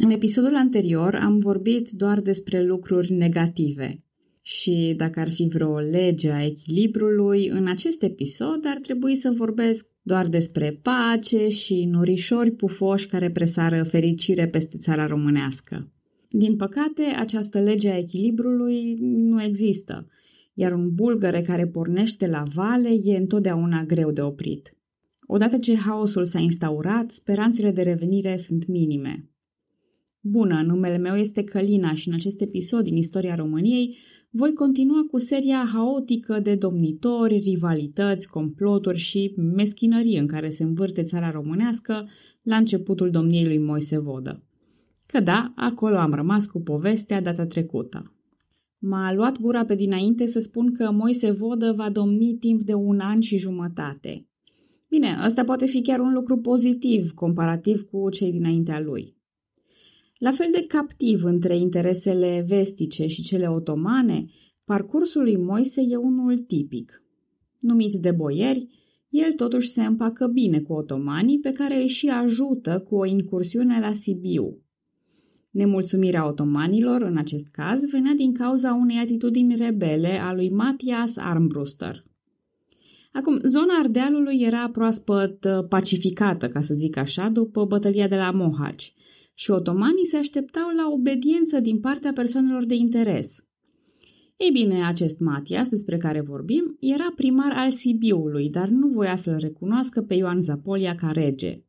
În episodul anterior am vorbit doar despre lucruri negative și dacă ar fi vreo lege a echilibrului, în acest episod ar trebui să vorbesc doar despre pace și norișori pufoși care presară fericire peste țara românească. Din păcate, această lege a echilibrului nu există, iar un bulgăre care pornește la vale e întotdeauna greu de oprit. Odată ce haosul s-a instaurat, speranțele de revenire sunt minime. Bună, numele meu este Călina și în acest episod din istoria României voi continua cu seria haotică de domnitori, rivalități, comploturi și meschinării în care se învârte țara românească la începutul domniei lui Moise Vodă. Că da, acolo am rămas cu povestea data trecută. M-a luat gura pe dinainte să spun că Moise Vodă va domni timp de un an și jumătate. Bine, ăsta poate fi chiar un lucru pozitiv comparativ cu cei dinaintea lui – la fel de captiv între interesele vestice și cele otomane, parcursul lui Moise e unul tipic. Numit de boieri, el totuși se împacă bine cu otomanii pe care îi și ajută cu o incursiune la Sibiu. Nemulțumirea otomanilor, în acest caz, venea din cauza unei atitudini rebele a lui Matthias Armbruster. Acum, zona Ardealului era proaspăt uh, pacificată, ca să zic așa, după bătălia de la Mohaci, și otomanii se așteptau la obediență din partea persoanelor de interes. Ei bine, acest Matias despre care vorbim era primar al Sibiului, dar nu voia să-l recunoască pe Ioan Zapolia ca rege.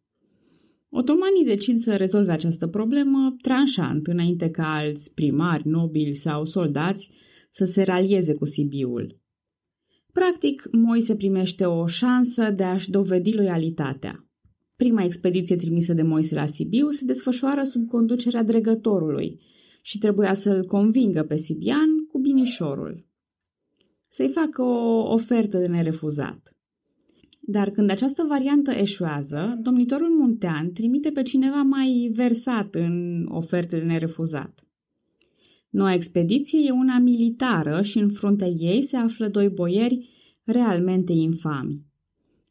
Otomanii decid să rezolve această problemă tranșant, înainte ca alți primari, nobili sau soldați să se ralieze cu Sibiul. Practic, Moise primește o șansă de a-și dovedi loialitatea. Prima expediție trimisă de Moise la Sibiu se desfășoară sub conducerea dregătorului și trebuia să-l convingă pe Sibian cu binișorul. Să-i facă o ofertă de nerefuzat. Dar când această variantă eșuează, domnitorul Muntean trimite pe cineva mai versat în oferte de nerefuzat. Noua expediție e una militară și în fruntea ei se află doi boieri realmente infami.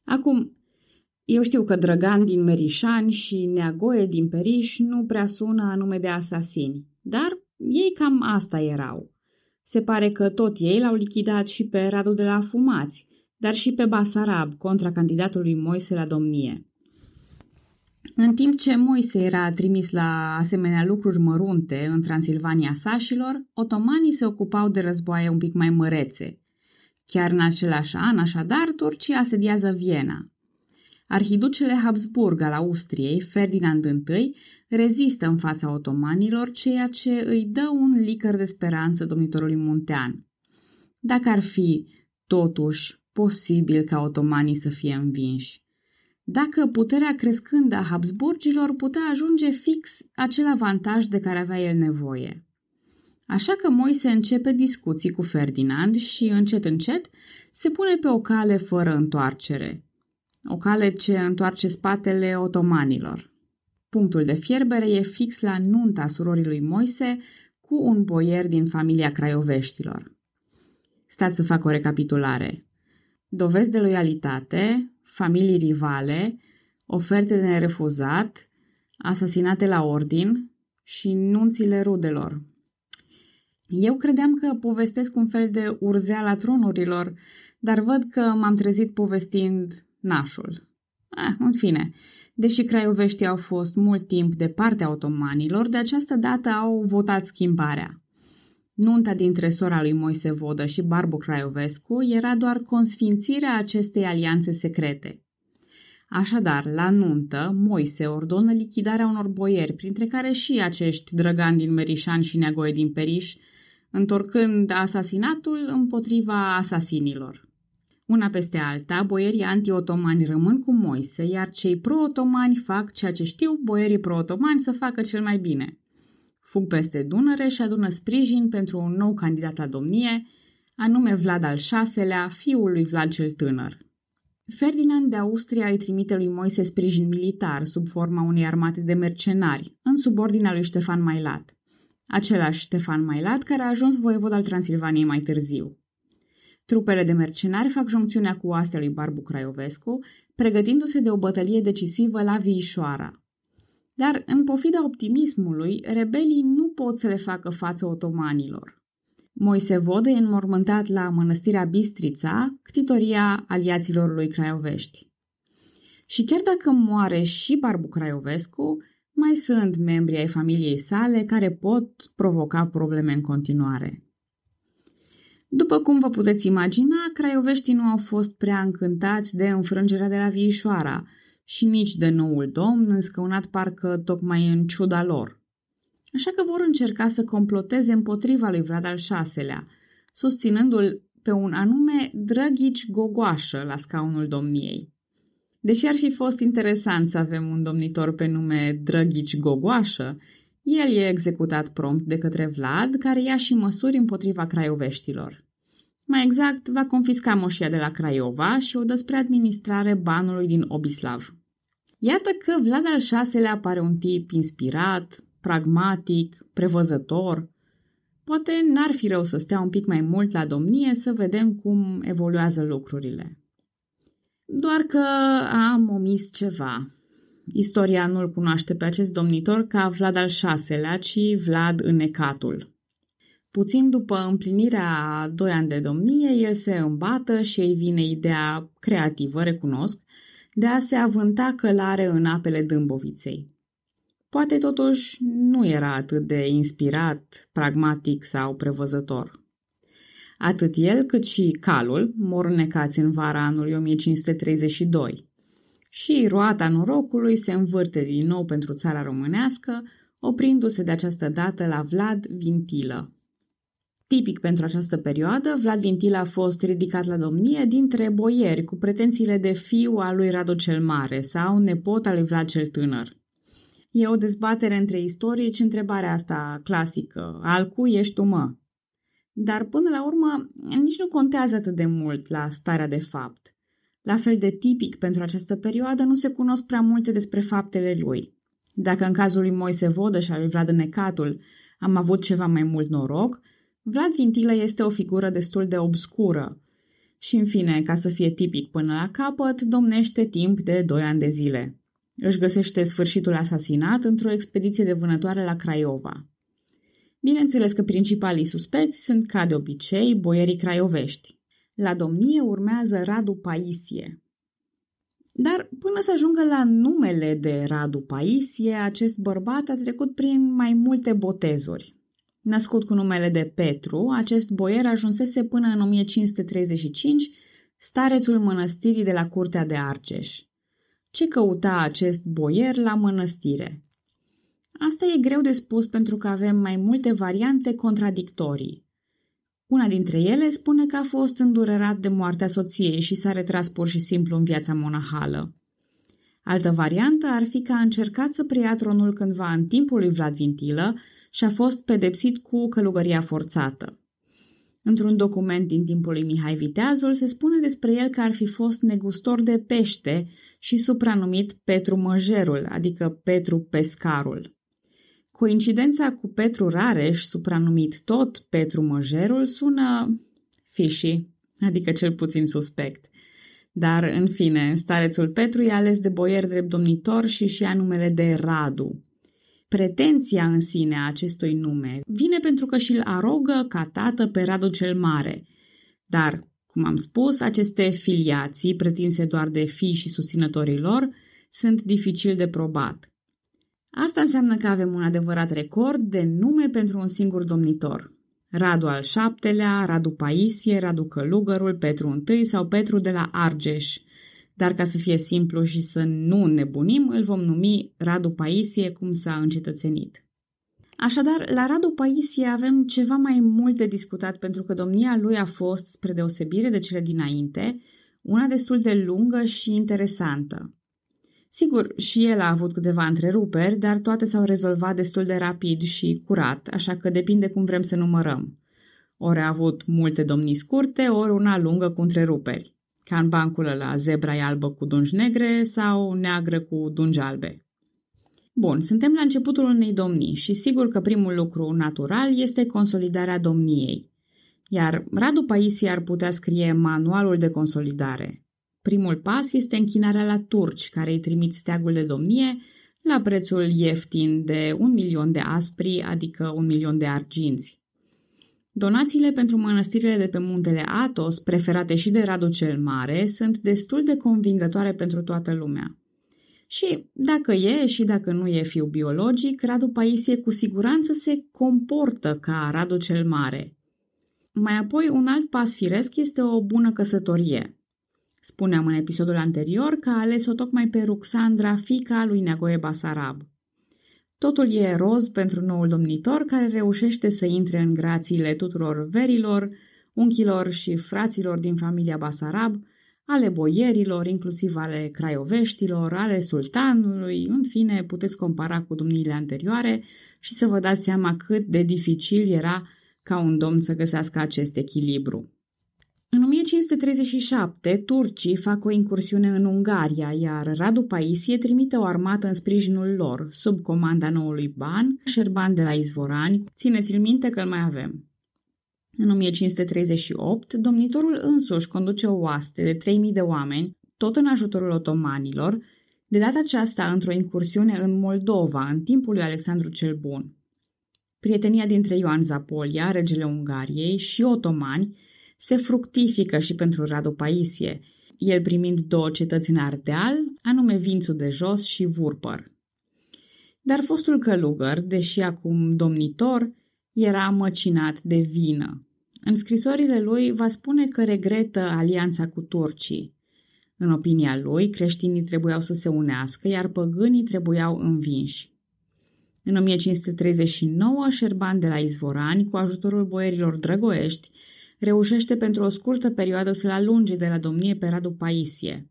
Acum, eu știu că Drăgan din Merișan și Neagoe din Periș nu prea sună anume de asasini, dar ei cam asta erau. Se pare că tot ei l-au lichidat și pe Radu de la Fumați, dar și pe Basarab, contra candidatului Moise la domnie. În timp ce Moise era trimis la asemenea lucruri mărunte în Transilvania sașilor, otomanii se ocupau de războaie un pic mai mărețe. Chiar în același an, așadar, Turcia asediază Viena. Arhiducele Habsburg al Austriei, Ferdinand I, rezistă în fața otomanilor, ceea ce îi dă un licăr de speranță domnitorului Muntean. Dacă ar fi, totuși, posibil ca otomanii să fie învinși. Dacă puterea crescândă a Habsburgilor putea ajunge fix acel avantaj de care avea el nevoie. Așa că Moise începe discuții cu Ferdinand și, încet încet, se pune pe o cale fără întoarcere – o cale ce întoarce spatele otomanilor. Punctul de fierbere e fix la nunta surorii lui Moise cu un boier din familia craioveștilor. Stați să fac o recapitulare. Dovezi de loialitate, familii rivale, oferte de nerefuzat, asasinate la ordin și nunțile rudelor. Eu credeam că povestesc un fel de urzea la tronurilor, dar văd că m-am trezit povestind nașul. Eh, în fine, deși craioveștii au fost mult timp de partea otomanilor, de această dată au votat schimbarea. Nunta dintre sora lui Moise Vodă și Barbu Craiovescu era doar consfințirea acestei alianțe secrete. Așadar, la nuntă, Moise ordonă lichidarea unor boieri, printre care și acești drăgani din Merișan și Neagoe din Periș, întorcând asasinatul împotriva asasinilor. Una peste alta, boierii anti-otomani rămân cu Moise, iar cei pro-otomani fac ceea ce știu boierii pro-otomani să facă cel mai bine. Fug peste Dunăre și adună sprijin pentru un nou candidat la domnie, anume Vlad al VI-lea, fiul lui Vlad cel Tânăr. Ferdinand de Austria îi trimite lui Moise sprijin militar sub forma unei armate de mercenari, în subordinea lui Ștefan Mailat, același Ștefan Mailat care a ajuns voievod al Transilvaniei mai târziu. Trupele de mercenari fac joncțiunea cu oastea lui Barbu Craiovescu, pregătindu-se de o bătălie decisivă la Viișoara. Dar, în pofida optimismului, rebelii nu pot să le facă față otomanilor. Moise Vode e înmormântat la mănăstirea Bistrița, ctitoria aliaților lui Craiovești. Și chiar dacă moare și Barbu Craiovescu, mai sunt membri ai familiei sale care pot provoca probleme în continuare. După cum vă puteți imagina, craioveștii nu au fost prea încântați de înfrângerea de la Viișoara și nici de noul domn înscăunat parcă tocmai în ciuda lor. Așa că vor încerca să comploteze împotriva lui Vlad al VI-lea, susținându-l pe un anume Drăghici Gogoașă la scaunul domniei. Deși ar fi fost interesant să avem un domnitor pe nume Drăghici Gogoașă, el e executat prompt de către Vlad, care ia și măsuri împotriva craioveștilor. Mai exact, va confisca moșia de la Craiova și o dă spre administrare banului din Obislav. Iată că Vlad al VI-lea pare un tip inspirat, pragmatic, prevăzător. Poate n-ar fi rău să stea un pic mai mult la domnie să vedem cum evoluează lucrurile. Doar că am omis ceva. Istoria nu-l cunoaște pe acest domnitor ca Vlad al VI-lea, ci Vlad Înecatul. Puțin după împlinirea a doi ani de domnie, el se îmbată și îi vine ideea creativă, recunosc, de a se avânta călare în apele Dâmboviței. Poate totuși nu era atât de inspirat, pragmatic sau prevăzător. Atât el cât și calul mor în vara anului 1532 și roata norocului se învârte din nou pentru țara românească, oprindu-se de această dată la Vlad Vintilă. Tipic pentru această perioadă, Vlad Vintilă a fost ridicat la domnie dintre boieri cu pretențiile de fiu al lui Radu cel Mare sau nepot al lui Vlad cel Tânăr. E o dezbatere între istorici întrebarea asta clasică, al cui ești tu mă? Dar până la urmă, nici nu contează atât de mult la starea de fapt – la fel de tipic pentru această perioadă, nu se cunosc prea multe despre faptele lui. Dacă în cazul lui Moise Vodă și al lui Vlad Necatul am avut ceva mai mult noroc, Vlad Vintilă este o figură destul de obscură. Și în fine, ca să fie tipic până la capăt, domnește timp de 2 ani de zile. Își găsește sfârșitul asasinat într-o expediție de vânătoare la Craiova. Bineînțeles că principalii suspecți sunt, ca de obicei, boierii craiovești. La domnie urmează Radu Paisie. Dar până să ajungă la numele de Radu Paisie, acest bărbat a trecut prin mai multe botezuri. Născut cu numele de Petru, acest boier ajunsese până în 1535 starețul mănăstirii de la curtea de Argeș. Ce căuta acest boier la mănăstire? Asta e greu de spus pentru că avem mai multe variante contradictorii. Una dintre ele spune că a fost îndurerat de moartea soției și s-a retras pur și simplu în viața monahală. Altă variantă ar fi că a încercat să preia tronul cândva în timpul lui Vlad Vintilă și a fost pedepsit cu călugăria forțată. Într-un document din timpul lui Mihai Viteazul se spune despre el că ar fi fost negustor de pește și supranumit Petru Măjerul, adică Petru Pescarul. Coincidența cu Petru Rareș, supranumit tot Petru Măjerul, sună fișii, adică cel puțin suspect. Dar, în fine, starețul Petru e ales de boier drept domnitor și și a numele de Radu. Pretenția în sine a acestui nume vine pentru că și-l arogă ca tată pe Radu cel Mare. Dar, cum am spus, aceste filiații, pretinse doar de fii și susținătorii lor, sunt dificil de probat. Asta înseamnă că avem un adevărat record de nume pentru un singur domnitor. Radu al șaptelea, Radu Paisie, Radu Călugărul, Petru I sau Petru de la Argeș. Dar ca să fie simplu și să nu nebunim, îl vom numi Radu Paisie cum s-a încetățenit. Așadar, la Radu Paisie avem ceva mai mult de discutat pentru că domnia lui a fost, spre deosebire de cele dinainte, una destul de lungă și interesantă. Sigur, și el a avut câteva întreruperi, dar toate s-au rezolvat destul de rapid și curat, așa că depinde cum vrem să numărăm. Ori a avut multe domnii scurte, ori una lungă cu întreruperi, ca în bancul la zebra e albă cu dungi negre sau neagră cu dungi albe. Bun, suntem la începutul unei domnii și sigur că primul lucru natural este consolidarea domniei. Iar Radu Paisi ar putea scrie manualul de consolidare, Primul pas este închinarea la turci, care îi trimit steagul de domnie la prețul ieftin de un milion de aspri, adică un milion de arginți. Donațiile pentru mănăstirile de pe muntele Atos, preferate și de Radu cel Mare, sunt destul de convingătoare pentru toată lumea. Și dacă e și dacă nu e fiu biologic, Radu Paisie cu siguranță se comportă ca Radu cel Mare. Mai apoi, un alt pas firesc este o bună căsătorie – Spuneam în episodul anterior că a ales-o tocmai pe Ruxandra, fica lui Neagoe Basarab. Totul e roz pentru noul domnitor care reușește să intre în grațiile tuturor verilor, unchilor și fraților din familia Basarab, ale boierilor, inclusiv ale craioveștilor, ale sultanului, în fine, puteți compara cu domniile anterioare și să vă dați seama cât de dificil era ca un domn să găsească acest echilibru. În 1537, turcii fac o incursiune în Ungaria, iar Radu Paisie trimite o armată în sprijinul lor, sub comanda noului ban, Șerban de la Izvorani. Țineți-l minte că îl mai avem. În 1538, domnitorul însuși conduce o oaste de 3.000 de oameni, tot în ajutorul otomanilor, de data aceasta într-o incursiune în Moldova, în timpul lui Alexandru cel Bun. Prietenia dintre Ioan Zapolia, regele Ungariei, și otomani se fructifică și pentru Radu Paisie, el primind două cetăți în Ardeal, anume Vințu de Jos și Vurpăr. Dar fostul călugăr, deși acum domnitor, era măcinat de vină. În scrisorile lui va spune că regretă alianța cu turcii. În opinia lui, creștinii trebuiau să se unească, iar păgânii trebuiau învinși. În 1539, Șerban de la Izvorani, cu ajutorul boierilor drăgoești, reușește pentru o scurtă perioadă să-l alunge de la domnie pe Radu Paisie.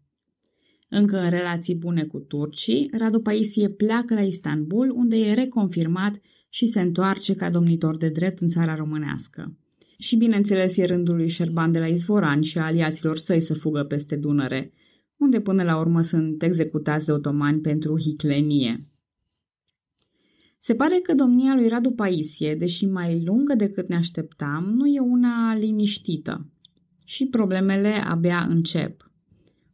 Încă în relații bune cu turcii, Radu Paisie pleacă la Istanbul, unde e reconfirmat și se întoarce ca domnitor de drept în țara românească. Și bineînțeles e rândul lui Șerban de la Izvoran și aliaților săi să fugă peste Dunăre, unde până la urmă sunt executați de otomani pentru hiclenie. Se pare că domnia lui Radu Paisie, deși mai lungă decât ne așteptam, nu e una liniștită. Și problemele abia încep.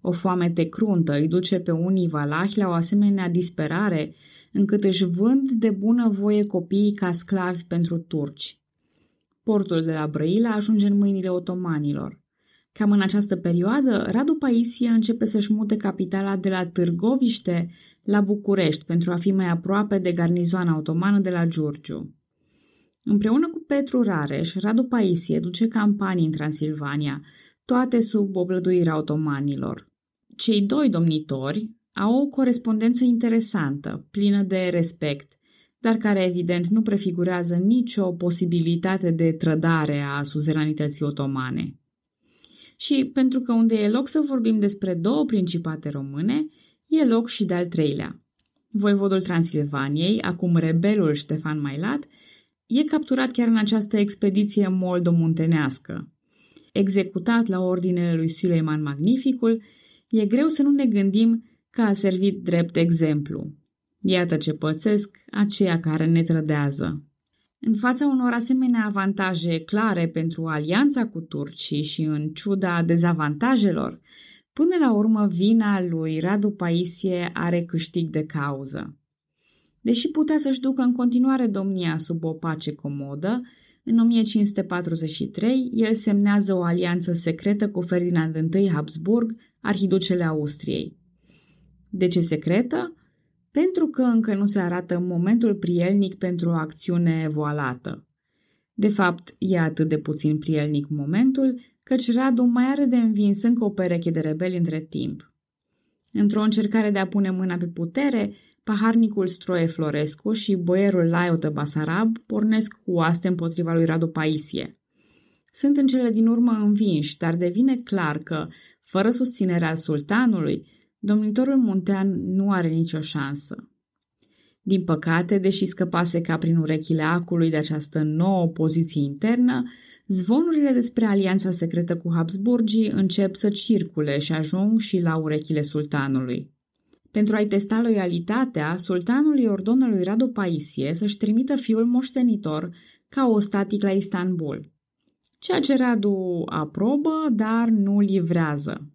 O foame cruntă îi duce pe unii valahi la o asemenea disperare, încât își vând de bună voie copiii ca sclavi pentru turci. Portul de la Brăila ajunge în mâinile otomanilor. Cam în această perioadă, Radu Paisie începe să-și mute capitala de la Târgoviște la București pentru a fi mai aproape de garnizoana otomană de la Giurgiu. Împreună cu Petru Rareș, Radu Paisie duce campanii în Transilvania, toate sub oblăduirea otomanilor. Cei doi domnitori au o corespondență interesantă, plină de respect, dar care evident nu prefigurează nicio posibilitate de trădare a suzeranității otomane. Și pentru că unde e loc să vorbim despre două principate române, e loc și de-al treilea. Voivodul Transilvaniei, acum rebelul Ștefan Mailat, e capturat chiar în această expediție moldo-muntenească. Executat la ordinele lui Suleiman Magnificul, e greu să nu ne gândim că a servit drept exemplu. Iată ce pățesc aceia care ne trădează. În fața unor asemenea avantaje clare pentru alianța cu turcii și în ciuda dezavantajelor, Până la urmă, vina lui Radu Paisie are câștig de cauză. Deși putea să-și ducă în continuare domnia sub o pace comodă, în 1543 el semnează o alianță secretă cu Ferdinand I Habsburg, arhiducele Austriei. De ce secretă? Pentru că încă nu se arată momentul prielnic pentru o acțiune voalată. De fapt, e atât de puțin prielnic momentul, căci Radu mai are de învins încă o pereche de rebeli între timp. Într-o încercare de a pune mâna pe putere, paharnicul Stroie Florescu și boierul Laiotă Basarab pornesc cu oaste împotriva lui Radu Paisie. Sunt în cele din urmă învinși, dar devine clar că, fără susținerea sultanului, domnitorul muntean nu are nicio șansă. Din păcate, deși scăpase ca prin urechile acului de această nouă poziție internă, zvonurile despre alianța secretă cu Habsburgii încep să circule și ajung și la urechile sultanului. Pentru a-i testa loialitatea, sultanul îi ordonă lui Radu Paisie să-și trimită fiul moștenitor ca o static la Istanbul. Ceea ce Radu aprobă, dar nu livrează.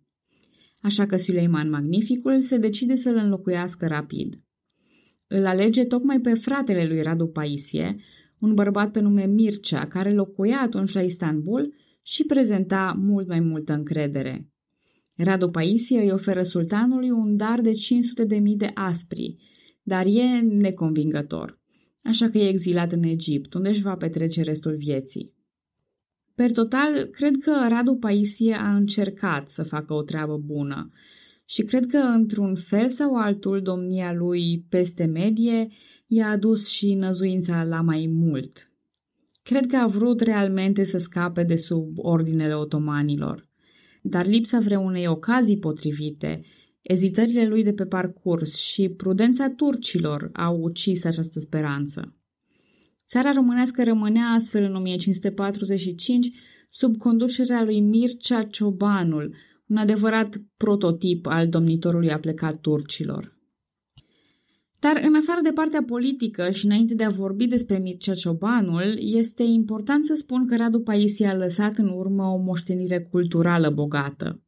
Așa că Suleiman Magnificul se decide să-l înlocuiască rapid. Îl alege tocmai pe fratele lui Radu Paisie, un bărbat pe nume Mircea, care locuia atunci la Istanbul și prezenta mult mai multă încredere. Radu Paisie îi oferă sultanului un dar de 500.000 de aspri, dar e neconvingător, așa că e exilat în Egipt, unde își va petrece restul vieții. Per total, cred că Radu Paisie a încercat să facă o treabă bună, și cred că într-un fel sau altul domnia lui peste medie i-a adus și năzuința la mai mult. Cred că a vrut realmente să scape de sub ordinele otomanilor, dar lipsa vreunei ocazii potrivite, ezitările lui de pe parcurs și prudența turcilor au ucis această speranță. Țara românească rămânea astfel în 1545 sub conducerea lui Mircea Ciobanul, un adevărat prototip al domnitorului aplecat turcilor. Dar în afară de partea politică și înainte de a vorbi despre Mircea Ciobanul, este important să spun că Radu Paisie a lăsat în urmă o moștenire culturală bogată.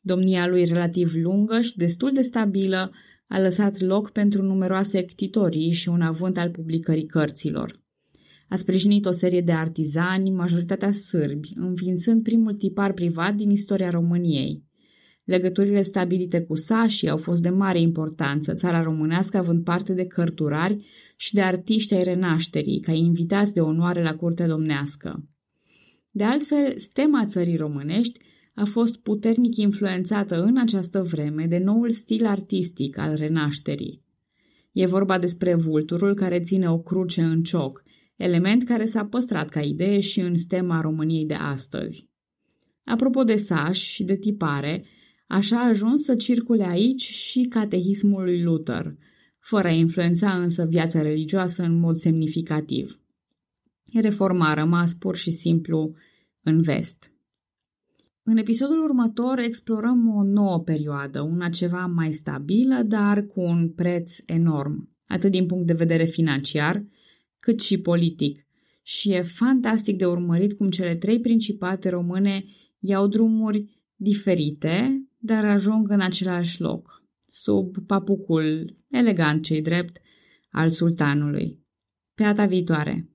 Domnia lui relativ lungă și destul de stabilă a lăsat loc pentru numeroase ctitorii și un avânt al publicării cărților. A sprijinit o serie de artizani, majoritatea sârbi, înființând primul tipar privat din istoria României. Legăturile stabilite cu sașii au fost de mare importanță, țara românească având parte de cărturari și de artiști ai renașterii, ca invitați de onoare la curtea domnească. De altfel, stema țării românești a fost puternic influențată în această vreme de noul stil artistic al renașterii. E vorba despre vulturul care ține o cruce în cioc, element care s-a păstrat ca idee și în stema României de astăzi. Apropo de saș și de tipare, așa a ajuns să circule aici și catehismul lui Luther, fără a influența însă viața religioasă în mod semnificativ. Reforma a rămas pur și simplu în vest. În episodul următor explorăm o nouă perioadă, una ceva mai stabilă, dar cu un preț enorm, atât din punct de vedere financiar, cât și politic. Și e fantastic de urmărit cum cele trei principate române iau drumuri diferite, dar ajung în același loc, sub papucul elegant cei drept al sultanului. Pe data viitoare!